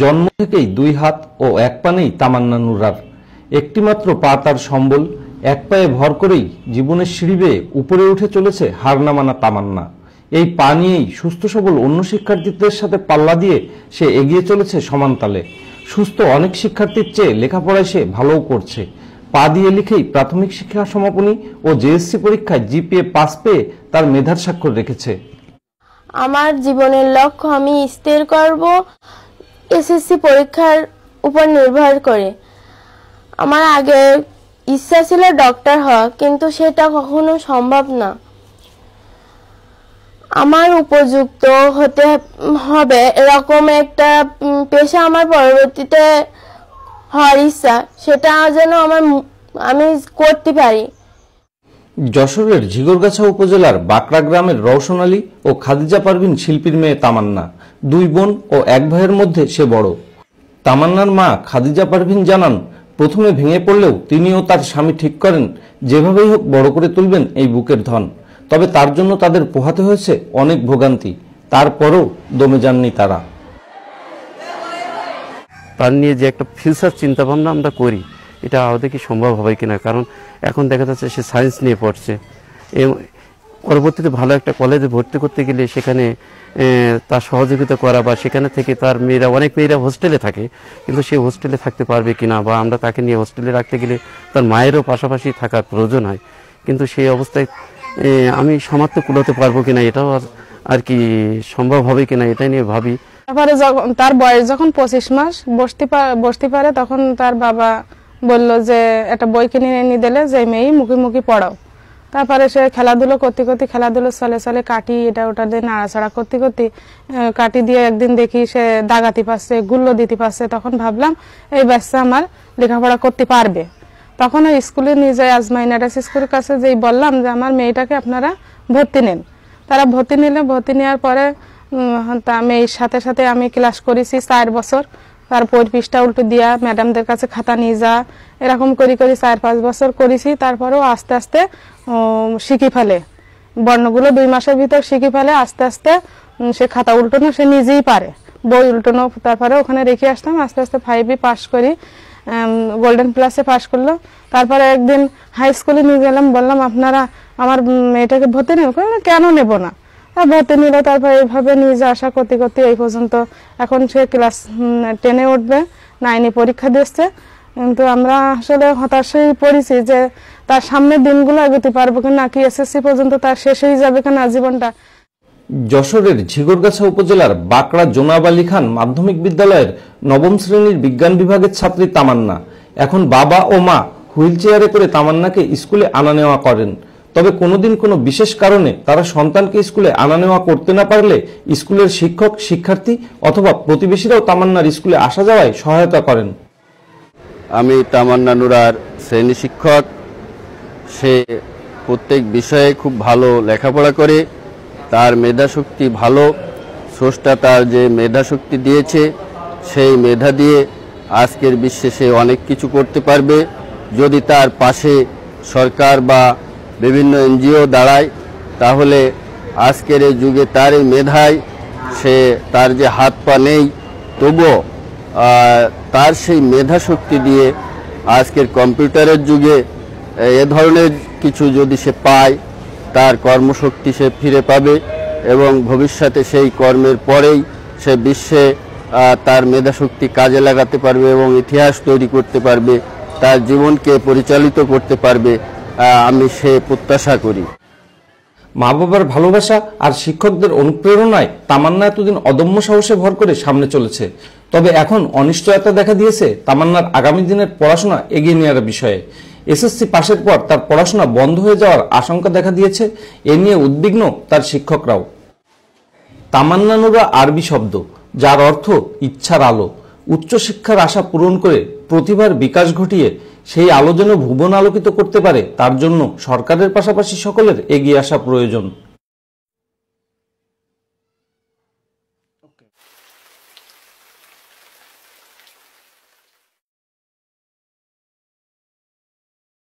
জন্ম থেকেই দুই হাত ও এক পানেই তামান্না নুরার একটিমাত্র পা তার সম্বল এক পায়ে ভর করেই জীবনের সিঁড়ি বেয়ে উপরে উঠে চলেছে হার নামানা মানা তামান্না এই পা নিয়েই সুস্থ সবল অন্য শিক্ষার্থীদের সাথে পাল্লা দিয়ে সে এগিয়ে চলেছে সমানতালে সুস্থ অনেক শিক্ষার্থীর চেয়ে লেখাপড়ায় সে ভালোও করছে পা দিয়ে লিখেই প্রাথমিক শিক্ষা সমাপনী ও জেএসসি পরীক্ষায় জিপিএ পাস পেয়ে তার মেধার স্বাক্ষর রেখেছে আমার জীবনের লক্ষ্য আমি স্থির করব এসএসসি পরীক্ষার উপর নির্ভর করে আমার আগে ইচ্ছা ছিল ডক্টর হওয়া কিন্তু সেটা কখনো সম্ভব না আমার উপযুক্ত হতে হবে এরকম একটা পেশা আমার পরবর্তীতে হওয়ার ইচ্ছা সেটা যেন আমার আমি করতে পারি যশোরের ঝিগরগাছা উপজেলার বাকড়া গ্রামের রওশন আলী ও খাদিজা পারভিন শিল্পীর মেয়ে তামান্না দুই বোন ও এক ভাইয়ের মধ্যে সে বড় তামান্নার মা খাদিজা পারভিন জানান প্রথমে ভেঙে পড়লেও তিনি ও তার স্বামী ঠিক করেন যেভাবেই হোক বড় করে তুলবেন এই বুকের ধন তবে তার জন্য তাদের পোহাতে হয়েছে অনেক ভোগান্তি তারপরও দমে যাননি তারা তার নিয়ে যে একটা ফিউচার চিন্তাভাবনা আমরা করি এটা আমাদের কি সম্ভব হবে কিনা কারণ এখন দেখা যাচ্ছে সে সায়েন্স নিয়ে পড়ছে পরবর্তীতে ভালো একটা কলেজে ভর্তি করতে গেলে সেখানে তার সহযোগিতা করা বা সেখানে থেকে তার মেয়েরা অনেক মেয়েরা হোস্টেলে থাকে কিন্তু সে হোস্টেলে থাকতে পারবে কিনা বা আমরা তাকে নিয়ে হোস্টেলে রাখতে গেলে তার মায়েরও পাশাপাশি থাকার প্রয়োজন হয় কিন্তু সেই অবস্থায় আমি সামর্থ্য কুলোতে পারবো কিনা এটাও আর আর কি সম্ভব হবে কিনা এটাই নিয়ে ভাবি তারপরে তার বয়স যখন পঁচিশ মাস বসতে বসতে পারে তখন তার বাবা বলল যে একটা বই কিনে এনে দিলে যে মেয়ে মুখে মুখে পড়াও তারপরে সে খেলাধুলো করতে করতে খেলাধুলো চলে চলে কাটি এটা ওটা দিয়ে নাড়াচাড়া করতে করতে কাটি দিয়ে একদিন দেখি সে দাগাতে পারছে গুল্লো দিতে পারছে তখন ভাবলাম এই বাচ্চা আমার লেখাপড়া করতে পারবে তখন ওই স্কুলে নিয়ে যাই এটা স্কুলের কাছে যেই বললাম যে আমার মেয়েটাকে আপনারা ভর্তি নেন তারা ভর্তি নিলে ভর্তি নেওয়ার পরে তা মেয়ের সাথে সাথে আমি ক্লাস করেছি চার বছর তারপর পৃষ্ঠা উল্টো দিয়া ম্যাডামদের কাছে খাতা নিয়ে যা এরকম করি করি চার পাঁচ বছর করেছি তারপরেও আস্তে আস্তে শিখি ফেলে বর্ণগুলো দুই মাসের ভিতর শিখি ফেলে আস্তে আস্তে সে খাতা উল্টোনো সে নিজেই পারে বই উল্টোনো তারপরে ওখানে রেখে আসতাম আস্তে আস্তে ফাইভে পাস করি গোল্ডেন প্লাসে পাশ করলো তারপরে একদিন হাই স্কুলে নিয়ে গেলাম বললাম আপনারা আমার মেয়েটাকে ভর্তি নেব কেন নেব না ভর্তি নিল তারপর এইভাবে নিজে আশা করতে করতে এই পর্যন্ত এখন সে ক্লাস টেনে উঠবে নাইনে পরীক্ষা দিচ্ছে কিন্তু আমরা আসলে হতাশই পড়েছি যে তার সামনের দিনগুলো এগোতে পারবো কি না কি এসএসসি পর্যন্ত তার শেষ হয়ে যাবে কেনা জীবনটা যশোরের ঝিগরগাছা উপজেলার বাঁকড়া জোনাব আলী খান মাধ্যমিক বিদ্যালয়ের নবম শ্রেণীর বিজ্ঞান বিভাগের ছাত্রী তামান্না এখন বাবা ও মা হুইল চেয়ারে করে তামান্নাকে স্কুলে আনা নেওয়া করেন তবে কোনোদিন কোনো বিশেষ কারণে তারা সন্তানকে স্কুলে আনা নেওয়া করতে না পারলে স্কুলের শিক্ষক শিক্ষার্থী অথবা প্রতিবেশীরাও তামান্নার স্কুলে আসা যাওয়ায় সহায়তা করেন আমি তামান্না নুরার শ্রেণী শিক্ষক সে প্রত্যেক বিষয়ে খুব ভালো লেখাপড়া করে তার মেধাশক্তি ভালো স্রষ্টা তার যে মেধাশক্তি দিয়েছে সেই মেধা দিয়ে আজকের বিশ্বে সে অনেক কিছু করতে পারবে যদি তার পাশে সরকার বা বিভিন্ন এনজিও দাঁড়ায় তাহলে আজকের এই যুগে তার এই মেধায় সে তার যে হাত পা নেই তবুও তার সেই মেধা শক্তি দিয়ে আজকের কম্পিউটারের যুগে এ ধরনের কিছু যদি সে পায় তার কর্মশক্তি সে ফিরে পাবে এবং ভবিষ্যতে সেই কর্মের পরেই সে বিশ্বে তার মেধাশক্তি কাজে লাগাতে পারবে এবং ইতিহাস তৈরি করতে পারবে তার জীবনকে পরিচালিত করতে পারবে আমি সে প্রত্যাশা করি মা বাবার ভালোবাসা আর শিক্ষকদের অনুপ্রেরণায় তামান্না এতদিন অদম্য সাহসে ভর করে সামনে চলেছে তবে এখন অনিশ্চয়তা দেখা দিয়েছে তামান্নার আগামী দিনের পড়াশোনা এগিয়ে নেওয়ার বিষয়ে এসএসসি পাশের পর তার পড়াশোনা বন্ধ হয়ে যাওয়ার আশঙ্কা দেখা দিয়েছে এ নিয়ে উদ্বিগ্ন তার শিক্ষকরাও তামান্নানুরা আরবি শব্দ যার অর্থ ইচ্ছার আলো উচ্চশিক্ষার আশা পূরণ করে প্রতিভার বিকাশ ঘটিয়ে সেই আলো যেন ভুবন আলোকিত করতে পারে তার জন্য সরকারের পাশাপাশি সকলের এগিয়ে আসা প্রয়োজন